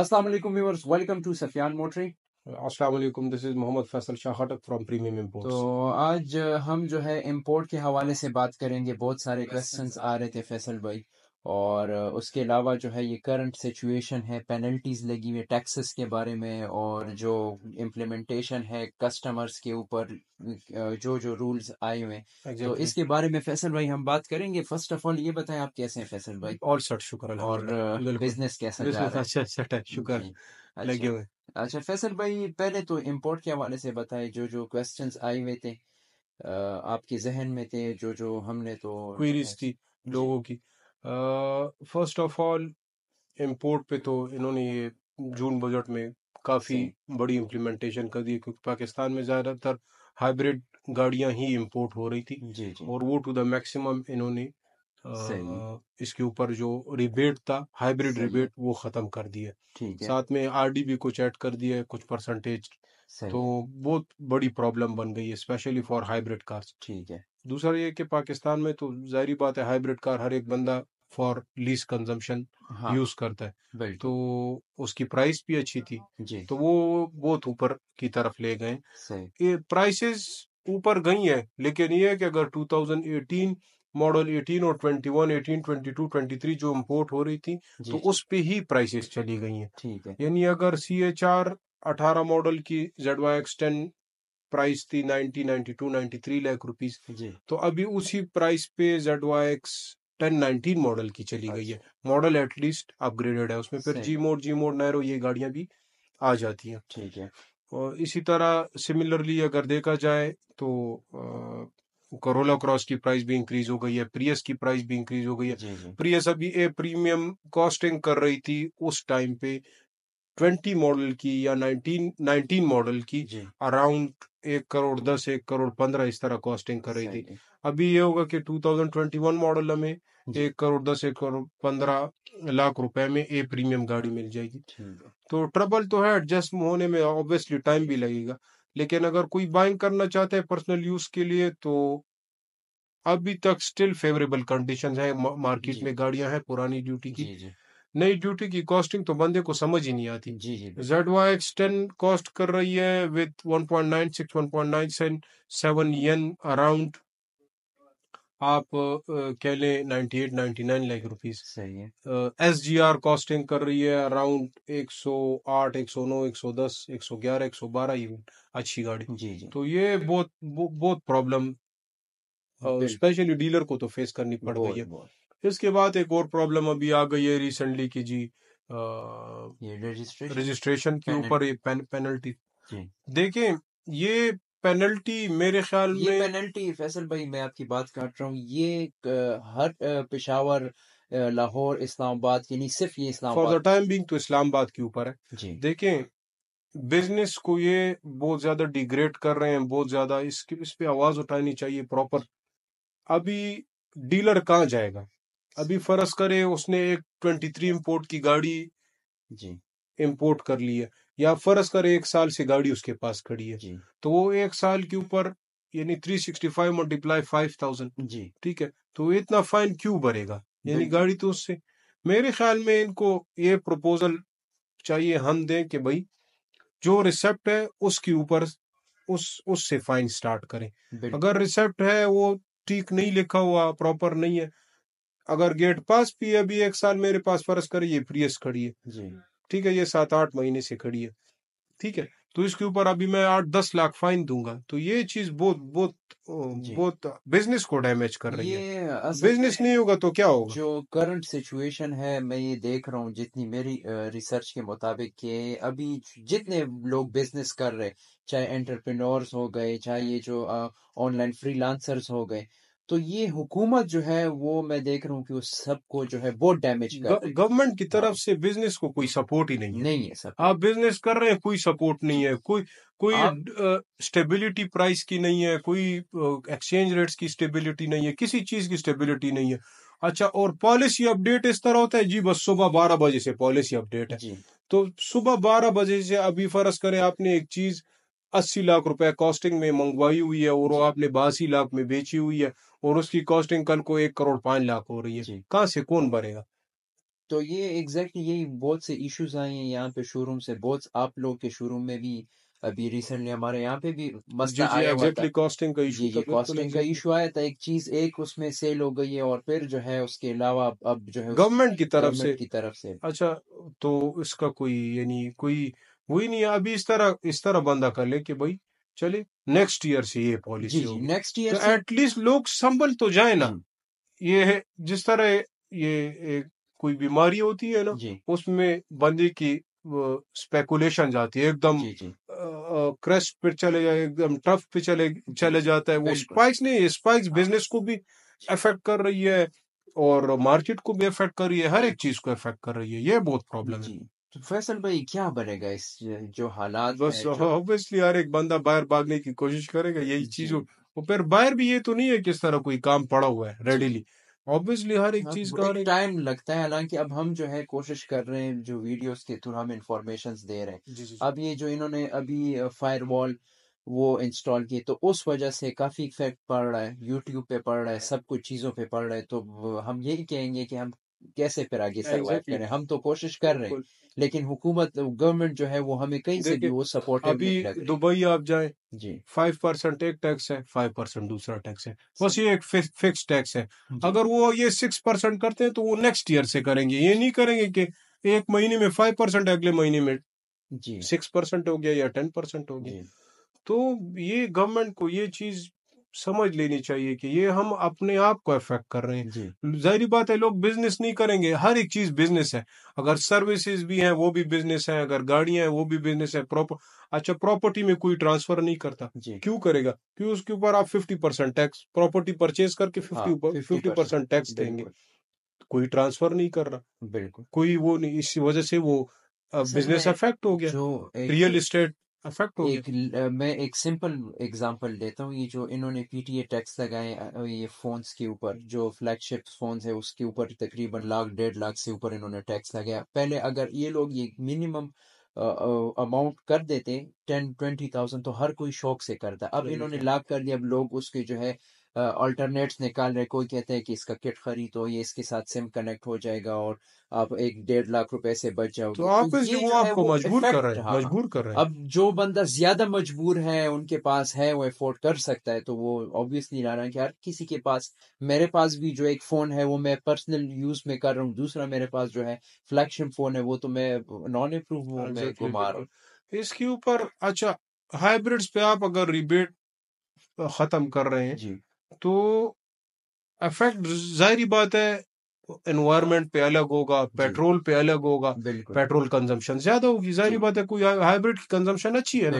Assalamu alaikum viewers, welcome to Safyan Motoring. असलम this is Mohammad Faisal Shahtak from premium import तो आज हम जो है इम्पोर्ट के हवाले से बात करेंगे बहुत सारे क्वेश्चंस आ रहे थे फैसल भाई और उसके अलावा जो है ये करंट सिचुएशन है पेनल्टीज़ लगी हुई टैक्सेस के बारे में और जो इम्प्लीमेंटेशन है कस्टमर्स के ऊपर जो जो रूल्स आए हुए हैं तो exactly. तो इसके बारे में फैसल भाई हम बात करेंगे फर्स्ट ऑफ ऑल ये बताएं आप कैसे हैं फैसल भाई और सर शुक्र और बिजनेस कैसा जा रहा है अच्छा अच्छा, अच्छा शुक्र लगे अच्छा, हुए अच्छा फैसल भाई पहले तो इम्पोर्ट के हवाले से बताए जो जो क्वेश्चन आए हुए थे आपके जहन में थे जो जो हमने तो क्वेरीज थी लोगों की फर्स्ट ऑफ ऑल इम्पोर्ट पे तो इन्होंने ये जून बजट में काफ़ी बड़ी इम्प्लीमेंटेशन कर दी क्योंकि पाकिस्तान में ज़्यादातर हाइब्रिड गाड़ियां ही इम्पोर्ट हो रही थी जी जी। और वो टू द मैक्सिमम इन्होंने इसके ऊपर जो रिबेट था हाइब्रिड रिबेट वो खत्म कर दिया साथ में डी भी कुछ ऐड कर दिया है कुछ परसेंटेज तो बहुत बड़ी प्रॉब्लम बन गई है स्पेशली फॉर हाइब्रिड कार्स ठीक है दूसरा ये कि पाकिस्तान में तो जाहिर बात है हाइब्रिड कार हर एक बंदा फॉर लीज कंजम्पशन यूज करता है तो उसकी प्राइस भी अच्छी थी जी। तो वो बहुत ऊपर की तरफ ले गए ये प्राइसेस ऊपर गई है लेकिन ये है कि अगर 2018 मॉडल 18 और 21, 18, 22, 23 जो इम्पोर्ट हो रही थी तो उस पे ही प्राइसेस चली गई ठीक है यानी अगर सी एच आर अठारह मॉडल की Z Y X ten price थी ninety ninety two ninety three lakh rupees तो अभी उसी प्राइस पे Z Y X ten nineteen model की चली गई है अच्छा। मॉडल एटलीस्ट अपग्रेडेड है उसमें फिर G mode G mode narrow ये गाड़ियां भी आ जाती हैं ठीक है और इसी तरह सिमिलरली अगर देखा जाए तो करोला क्रॉस की प्राइस भी इंक्रीज हो गई है प्रियस की प्राइस भी इंक्रीज हो गई है प्रियस अभी ए प्रीमियम कॉस्टिंग कर रही थी उस टाइम पे ट्वेंटी मॉडल की या नाइनटीन नाइनटीन मॉडल की अराउंड एक करोड़ दस एक करोड़ पंद्रह इस तरह कॉस्टिंग कर रही थी अभी ये होगा कि two thousand twenty one model हमें एक करोड़ दस एक करोड़ पंद्रह लाख रुपए में ए प्रीमियम गाड़ी मिल जाएगी तो ट्रबल तो है एडजस्ट होने में ऑब्वियसली टाइम भी लगेगा लेकिन अगर कोई बाइंग करना चाहते है पर्सनल यूज के लिए तो अभी तक स्टिल फेवरेबल कंडीशन है मार्केट में गाड़ियां हैं पुरानी ड्यूटी की नई ड्यूटी की कॉस्टिंग तो बंदे को समझ ही नहीं आती Z Y X ten cost कर रही है with one point nine six seven seven yen around आप कह लें ninety eight ninety nine lakh rupees सही है एस जी आर कॉस्टिंग कर रही है अराउंड एक सौ आठ एक सौ नौ एक सौ दस एक सौ ग्यारह एक सौ बारह इवन अच्छी गाड़ी जी जी तो ये बहुत बहुत प्रॉब्लम स्पेशली डीलर को तो फेस करनी पड़ रही है इसके बाद एक और प्रॉब्लम अभी आ गई है रिसेंटली की जी रजिस्ट्रेशन के ऊपर ये पेनल्टी देखें ये पेनल्टी मेरे ख्याल में पेनल्टी फैसल भाई मैं आपकी बात काट रहा हूँ ये हर पेशावर लाहौर इस्लामाबाद यानी सिर्फ ये Islamabad for the time being तो इस्लामाबाद के ऊपर है देखें बिजनेस को ये बहुत ज्यादा डिग्रेड कर रहे हैं बहुत ज्यादा इसकी इस पे आवाज उठानी चाहिए प्रॉपर अभी डीलर कहाँ जाएगा अभी फर्ज करे उसने एक ट्वेंटी थ्री इम्पोर्ट की गाड़ी जी इम्पोर्ट कर ली है या फर्ज कर एक साल से गाड़ी उसके पास खड़ी है तो वो एक साल के ऊपर यानी three sixty five multiply five thousand जी ठीक है तो इतना फाइन क्यों भरेगा यानी गाड़ी तो उससे मेरे ख्याल में इनको ये प्रपोजल चाहिए हम दें कि भाई जो रिसेप्ट है उसके ऊपर उस उससे फाइन स्टार्ट करें अगर रिसेप्ट है वो ठीक नहीं लिखा हुआ प्रॉपर नहीं है अगर गेट पास भी अभी एक साल मेरे पास फर्ज करे ये प्रियस खड़ी है ठीक है ये सात आठ महीने से खड़ी है ठीक है तो इसके ऊपर अभी मैं आठ दस लाख फाइन दूंगा तो ये चीज बहुत बहुत बहुत बिजनेस को डैमेज कर रही है बिजनेस नहीं होगा तो क्या होगा जो करंट सिचुएशन है मैं ये देख रहा हूँ जितनी मेरी रिसर्च के मुताबिक के अभी जितने लोग बिजनेस कर रहे चाहे एंटरप्रेन्योर्स हो गए चाहे ये जो ऑनलाइन फ्री हो गए तो ये हुकूमत जो है वो मैं देख रहा हूँ कि वो सबको जो है बहुत डैमेज कर गवर्नमेंट की तरफ हाँ। से बिजनेस को कोई सपोर्ट ही नहीं है नहीं है सर आप बिजनेस कर रहे हैं कोई सपोर्ट नहीं है कोई कोई स्टेबिलिटी प्राइस की नहीं है कोई एक्सचेंज रेट्स की स्टेबिलिटी नहीं है किसी चीज की स्टेबिलिटी नहीं है अच्छा और पॉलिसी अपडेट इस तरह होता है जी बस सुबह बारह बजे से पॉलिसी अपडेट है तो सुबह बारह बजे से अभी फर्ज करें आपने एक चीज अस्सी लाख रुपए कॉस्टिंग में मंगवाई हुई है और आपने बासी लाख में बेची हुई है और उसकी कॉस्टिंग कल को एक करोड़ पांच लाख हो रही है कहाँ से कौन भरेगा तो ये एग्जैक्टली यही बहुत से इश्यूज आए हैं यहाँ पे शोरूम से बहुत आप लोग के शोरूम में भी अभी रिसेंटली हमारे यहाँ पे भी मसला एग्जैक्टली कॉस्टिंग कॉस्टिंग का इशू आया था एक चीज एक उसमें सेल हो गई है और फिर जो है उसके अलावा अब जो है गवर्नमेंट की तरफ से की तरफ से अच्छा तो इसका कोई यानी कोई वही नहीं अभी इस तरह इस तरह बंदा कर ले कि भाई चले नेक्स्ट ईयर से ये पॉलिसी होगी नेक्स्ट ईयर एटलीस्ट लोग संभल तो जाए ना ये है जिस तरह ये एक कोई बीमारी होती है ना उसमें बंदे की स्पेकुलेशन जाती है एकदम क्रश पे चले जाए एकदम टफ पे चले चले जाता है वो स्पाइक्स नहीं स्पाइक्स हाँ। बिजनेस को भी अफेक्ट कर रही है और मार्केट को भी अफेक्ट कर रही है हर एक चीज को अफेक्ट कर रही है ये बहुत प्रॉब्लम है तो फैसल भाई क्या बनेगा इस जो हालात बस ऑब्वियसली हर एक बंदा बाहर भागने की कोशिश करेगा यही चीज वो फिर बाहर भी ये तो नहीं है किस तरह कोई काम पड़ा हुआ है रेडीली ऑब्वियसली हर एक हाँ, चीज तो का टाइम लगता है हालांकि अब हम जो है कोशिश कर रहे हैं जो वीडियोस के थ्रू हम इंफॉर्मेशन दे रहे हैं जी जी। अब ये जो इन्होंने अभी वॉल वो इंस्टॉल किए तो उस वजह से काफी इफेक्ट पड़ रहा है यूट्यूब पे पड़ रहा है सब कुछ चीजों पे पड़ रहा है तो हम यही कहेंगे कि हम कैसे फिर आगे सरवाइव करें हम तो कोशिश कर रहे हैं लेकिन हुकूमत गवर्नमेंट जो है वो हमें कहीं से भी वो सपोर्ट अभी दुबई आप जाए जी फाइव परसेंट एक टैक्स है फाइव परसेंट दूसरा टैक्स है बस ये एक फिक्स टैक्स है अगर वो ये सिक्स परसेंट करते हैं तो वो नेक्स्ट ईयर से करेंगे ये नहीं करेंगे कि एक महीने में फाइव परसेंट अगले महीने में जी सिक्स परसेंट हो गया या टेन परसेंट हो गया तो ये गवर्नमेंट को ये चीज समझ लेनी चाहिए कि ये हम अपने आप को अफेक्ट कर रहे हैं जाहिर बात है लोग बिजनेस नहीं करेंगे हर एक चीज बिजनेस है अगर सर्विसेज भी हैं वो भी बिजनेस है अगर गाड़ियां हैं वो भी बिजनेस है प्रॉपर अच्छा प्रॉपर्टी में कोई ट्रांसफर नहीं करता क्यों करेगा क्यों उसके ऊपर आप fifty percent tax property purchase करके फिफ्टी हाँ, ऊपर फिफ्टी परसेंट टैक्स देंगे कोई ट्रांसफर नहीं कर रहा बिल्कुल कोई वो नहीं इस वजह से वो बिजनेस अफेक्ट हो गया रियल इस्टेट अफेक्ट हो एक मैं एक सिंपल एग्जांपल देता हूँ ये जो इन्होंने पीटीए टैक्स लगाए ये फोन्स के ऊपर जो फ्लैगशिप फोन्स है उसके ऊपर तकरीबन लाख डेढ़ लाख से ऊपर इन्होंने टैक्स लगाया पहले अगर ये लोग ये मिनिमम अमाउंट uh, uh, कर देते टेन ट्वेंटी थाउजेंड तो हर कोई शौक से करता अब इन्होंने लाख कर दिया अब लोग उसके जो है अल्टरनेट्स निकाल रहे कोई कहते हैं कि इसका किट खरीदो ये इसके साथ सिम कनेक्ट हो जाएगा और आप एक डेढ़ लाख रुपए से बच जाओगे तो, तो आप तो वो आपको मजबूर कर रहे हैं हाँ। मजबूर कर रहे हैं अब जो बंदा ज्यादा मजबूर है उनके पास है वो अफोर्ड कर सकता है तो वो ऑब्वियसली ला रहा है कि यार किसी के पास मेरे पास भी जो एक फोन है वो मैं पर्सनल यूज में कर रहा हूँ दूसरा मेरे पास जो है फ्लैगशिप फोन है वो तो मैं नॉन अप्रूव हूँ अच्छा, मैं तो घुमा रहा हूँ तो इसके ऊपर अच्छा हाइब्रिड्स पे आप अगर रिबेट खत्म कर रहे हैं जी तो इफेक्ट जाहरी बात है एनवायरमेंट पे अलग होगा पेट्रोल पे अलग होगा पेट्रोल कंजम्पशन ज्यादा होगी जाहिर बात है कोई हाइब्रिड की कंजम्पशन अच्छी है ना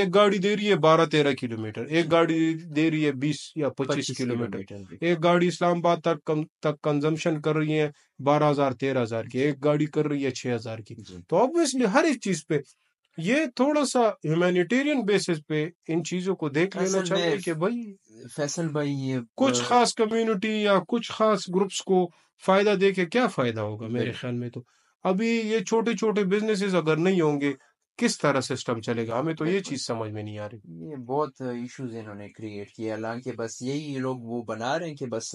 एक गाड़ी दे रही है बारह तेरह किलोमीटर एक गाड़ी दे रही है बीस या पच्चीस किलोमीटर एक गाड़ी इस्लामाबाद तक कम, तक कंजम्पशन कर रही है बारह हजार तेरह हजार की एक गाड़ी कर रही है छह हजार की तो ऑब्वियसली हर एक चीज पे ये थोड़ा सा ह्यूमैनिटेरियन बेसिस पे इन चीजों को देख लेना चाहिए कि भाई फैसल भाई ये कुछ खास कम्युनिटी या कुछ खास ग्रुप्स को फायदा दे के क्या फायदा होगा मेरे ख्याल में तो अभी ये छोटे छोटे बिजनेसेस अगर नहीं होंगे किस तरह सिस्टम चलेगा हमें तो ये चीज समझ में नहीं आ रही ये बहुत इश्यूज इन्होंने क्रिएट किए हालांकि बस यही ये लोग वो बना रहे हैं कि बस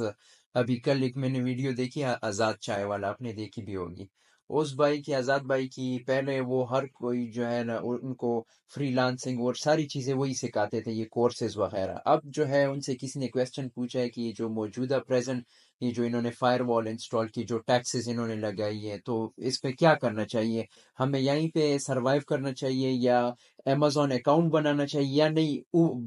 अभी कल एक मैंने वीडियो देखी आजाद चाय वाला आपने देखी भी होगी उस भाई की आज़ाद भाई की पहले वो हर कोई जो है ना उनको फ्रीलांसिंग और सारी चीज़ें वही सिखाते थे ये कोर्सेज वगैरह अब जो है उनसे किसी ने क्वेश्चन पूछा है कि ये जो मौजूदा प्रेजेंट ये जो इन्होंने फायरवॉल इंस्टॉल की जो टैक्सेस इन्होंने लगाई है तो इस पे क्या करना चाहिए हमें यहीं पे सरवाइव करना चाहिए या अमेजोन अकाउंट बनाना चाहिए या नहीं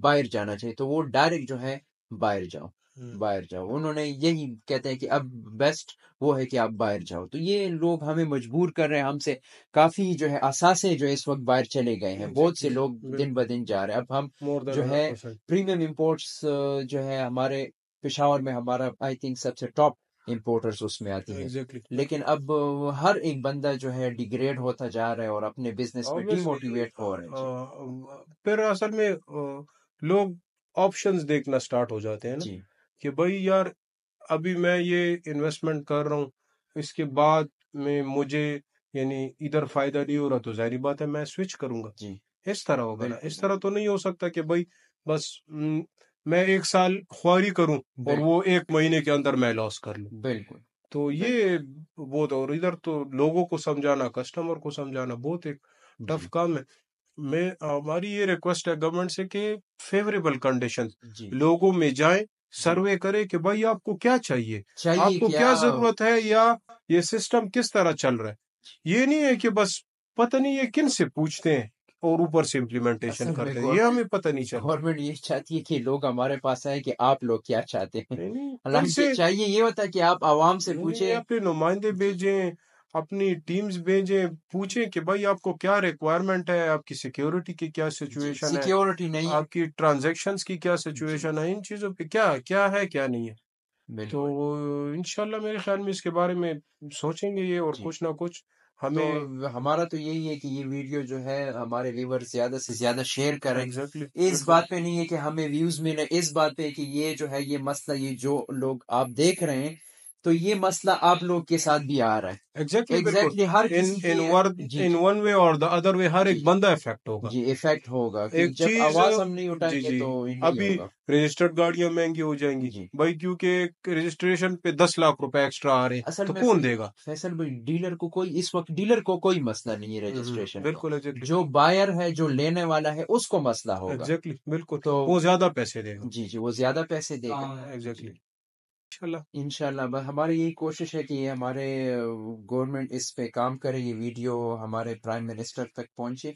बाहर जाना चाहिए तो वो डायरेक्ट जो है बाहर जाओ हम्म। बाहर जाओ उन्होंने यही कहते हैं कि अब बेस्ट वो है कि आप बाहर जाओ तो ये लोग हमें मजबूर कर रहे हैं हमसे काफी जो है असासे जो है इस वक्त बाहर चले गए हैं बहुत से लोग दिन ब दिन जा रहे हैं अब हम जो है प्रीमियम इम्पोर्ट्स जो है हमारे पिशावर में हमारा आई थिंक सबसे टॉप इम्पोर्टर्स उसमें आती है exactly. लेकिन अब हर एक बंदा जो है डिग्रेड होता जा रहा है और अपने बिजनेस में डिमोटिवेट हो रहे हैं फिर असल में लोग ऑप्शंस देखना स्टार्ट हो जाते हैं ना कि भाई यार अभी मैं ये इन्वेस्टमेंट कर रहा हूँ इसके बाद में मुझे यानी इधर फायदा नहीं हो रहा तो जाहिर बात है मैं स्विच करूंगा इस तरह होगा ना इस तरह तो नहीं हो सकता कि भाई बस मैं एक साल ख्वारी करूं और वो एक महीने के अंदर मैं लॉस कर लू बिल्कुल तो ये बहुत तो, और इधर तो लोगों को समझाना कस्टमर को समझाना बहुत एक टफ काम है मैं हमारी ये रिक्वेस्ट है गवर्नमेंट से कि फेवरेबल कंडीशन लोगों में जाए सर्वे करे कि भाई आपको क्या चाहिए, चाहिए आपको क्या, क्या जरूरत है या ये सिस्टम किस तरह चल रहा है ये नहीं है कि बस पता नहीं ये किन से पूछते हैं और ऊपर से इम्प्लीमेंटेशन करते हैं ये हमें पता नहीं चलता गवर्नमेंट ये चाहती है कि लोग हमारे पास आए कि आप लोग क्या चाहते हैं चाहिए ये होता है कि आप आवाम से पूछे अपने नुमाइंदे भेजें अपनी टीम्स भेजे पूछे कि भाई आपको क्या रिक्वायरमेंट है आपकी सिक्योरिटी की क्या सिचुएशन है सिक्योरिटी नहीं आपकी ट्रांजेक्शन की क्या सिचुएशन है इन चीज़ों पे क्या क्या है क्या नहीं है तो इनशाला मेरे ख्याल में इसके बारे में सोचेंगे ये और कुछ ना कुछ तो हमें तो हमारा तो यही है कि ये वीडियो जो है हमारे व्यूवर ज्यादा से ज्यादा शेयर करें exactly. इस बात पे नहीं है कि हमें व्यूज मिले इस बात पे कि ये जो है ये मसला ये जो लोग आप देख रहे हैं तो ये मसला आप लोग के साथ भी आ रहा है एग्जैक्टली exactly, exactly, हर इन वन वे और द अदर वे हर एक बंदा इफेक्ट होगा जी इफेक्ट होगा एक जब आवाज हम नहीं उठाएंगे तो अभी रजिस्टर्ड गाड़ियां महंगी हो जाएंगी जी। भाई क्योंकि रजिस्ट्रेशन पे दस लाख रुपए एक्स्ट्रा आ रहे हैं तो कौन देगा फैसल भाई डीलर को कोई इस वक्त डीलर को कोई मसला नहीं है रजिस्ट्रेशन हम्म, हम्म। बिल्कुल जो बायर है जो लेने वाला है उसको मसला होगा एग्जैक्टली बिल्कुल तो वो ज्यादा पैसे देगा जी जी वो ज्यादा पैसे देगा एग्जैक्टली हाँ, इंशाल्लाह हमारी यही कोशिश है कि हमारे गवर्नमेंट इस पे काम करे ये वीडियो हमारे प्राइम मिनिस्टर तक पहुंचे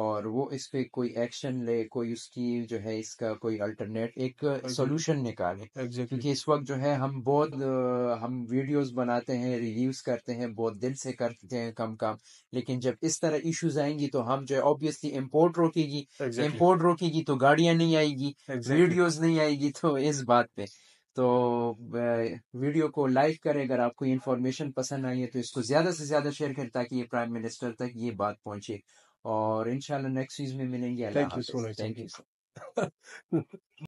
और वो इस पे कोई एक्शन ले कोई उसकी जो है इसका कोई अल्टरनेट एक सॉल्यूशन निकाले exactly. क्योंकि इस वक्त जो है हम बहुत हम वीडियोस बनाते हैं रिव्यूज करते हैं बहुत दिल से करते हैं कम काम लेकिन जब इस तरह इश्यूज आएंगी तो हम जो है ऑब्वियसली इम्पोर्ट रोकेगी exactly. इम्पोर्ट रोकेगी तो गाड़ियां नहीं आएगी exactly. वीडियोज नहीं आएगी तो इस बात पे तो वीडियो को लाइक करें अगर आपको इन्फॉर्मेशन पसंद आई है तो इसको ज़्यादा से ज़्यादा शेयर करें ताकि ये प्राइम मिनिस्टर तक ये बात पहुंचे और इनशाला नेक्स्ट चीज में मिलेंगे thank you so much thank you